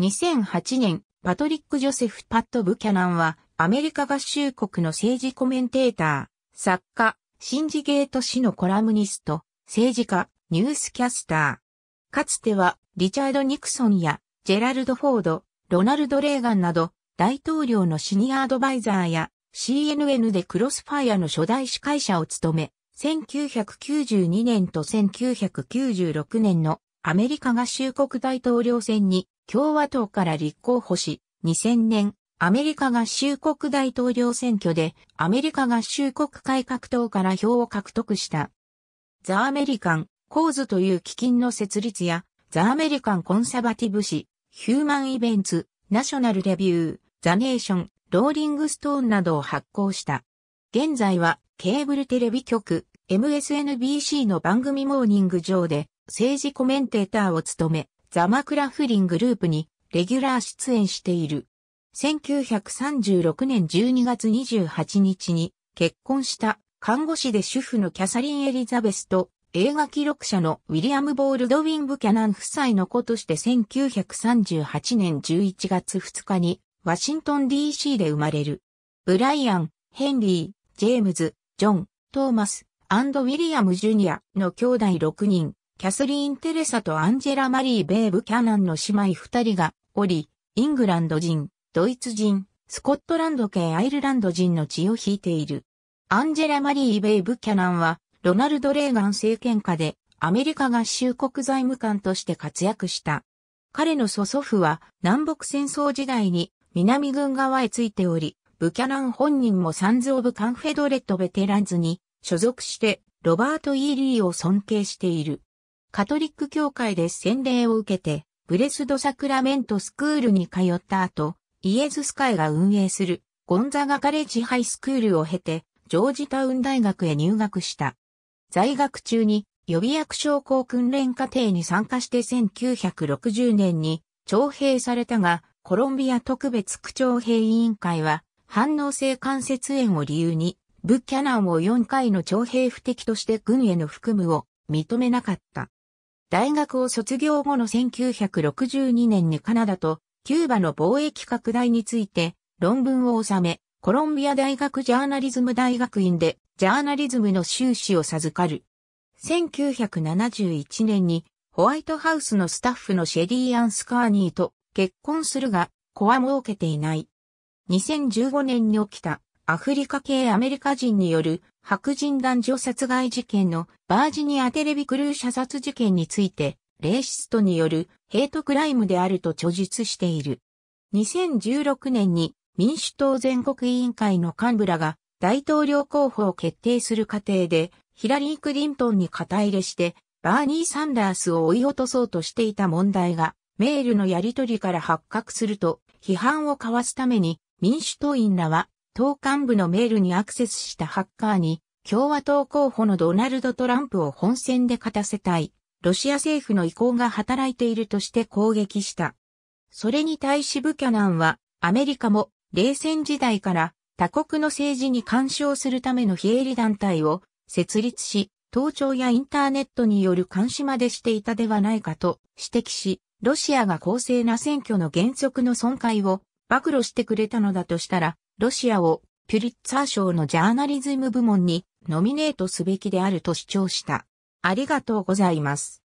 2008年、パトリック・ジョセフ・パット・ブキャナンは、アメリカ合衆国の政治コメンテーター、作家、シンジゲート氏のコラムニスト、政治家、ニュースキャスター。かつては、リチャード・ニクソンや、ジェラルド・フォード、ロナルド・レーガンなど、大統領のシニアアドバイザーや、CNN でクロスファイアの初代司会者を務め、1992年と1996年のアメリカ合衆国大統領選に共和党から立候補し、2000年、アメリカ合衆国大統領選挙でアメリカ合衆国改革党から票を獲得した。ザ・アメリカン・コーズという基金の設立や、ザ・アメリカン・コンサバティブ誌、ヒューマン・イベンツ、ナショナル・レビュー、ザ・ネーション、ローリング・ストーンなどを発行した。現在はケーブルテレビ局 MSNBC の番組モーニング上で政治コメンテーターを務め、ザマクラフリングループにレギュラー出演している。1936年12月28日に結婚した看護師で主婦のキャサリン・エリザベスと映画記録者のウィリアム・ボールドウィン・ブキャナン夫妻の子として1938年11月2日にワシントン DC で生まれる。ブライアン、ヘンリー、ジェームズ、ジョン、トーマス、アンド・ウィリアム・ジュニアの兄弟6人、キャスリーン・テレサとアンジェラ・マリー・ベーブ・キャナンの姉妹二人がおり、イングランド人、ドイツ人、スコットランド系アイルランド人の血を引いている。アンジェラ・マリー・ベイブ・キャナンは、ロナルド・レーガン政権下で、アメリカ合衆国財務官として活躍した。彼の祖祖父は、南北戦争時代に、南軍側へついており、ブキャナン本人もサンズ・オブ・カンフェドレット・ベテランズに所属して、ロバート・イーリーを尊敬している。カトリック教会で洗礼を受けて、ブレスドサクラメントスクールに通った後、イエズス会が運営するゴンザガカレッジハイスクールを経て、ジョージタウン大学へ入学した。在学中に予備役将校訓練課程に参加して1960年に徴兵されたが、コロンビア特別区長兵委員会は、反応性関節炎を理由に、ブッキャナンを4回の徴兵不適として軍への服務を認めなかった。大学を卒業後の1962年にカナダとキューバの貿易拡大について論文を収め、コロンビア大学ジャーナリズム大学院でジャーナリズムの修士を授かる。1971年にホワイトハウスのスタッフのシェリー・アン・スカーニーと結婚するが、子は設けていない。2015年に起きたアフリカ系アメリカ人による白人男女殺害事件のバージニアテレビクルー射殺事件について、レーシストによるヘイトクライムであると著述している。2016年に民主党全国委員会の幹部らが大統領候補を決定する過程でヒラリー・クリントンに肩入れしてバーニー・サンダースを追い落とそうとしていた問題がメールのやり取りから発覚すると批判を交わすために民主党員らは党幹部のメールにアクセスしたハッカーに、共和党候補のドナルド・トランプを本選で勝たせたい、ロシア政府の意向が働いているとして攻撃した。それに対しブキャナンは、アメリカも冷戦時代から他国の政治に干渉するための非営利団体を設立し、盗聴やインターネットによる監視までしていたではないかと指摘し、ロシアが公正な選挙の原則の損壊を暴露してくれたのだとしたら、ロシアをピュリッツァー賞のジャーナリズム部門にノミネートすべきであると主張した。ありがとうございます。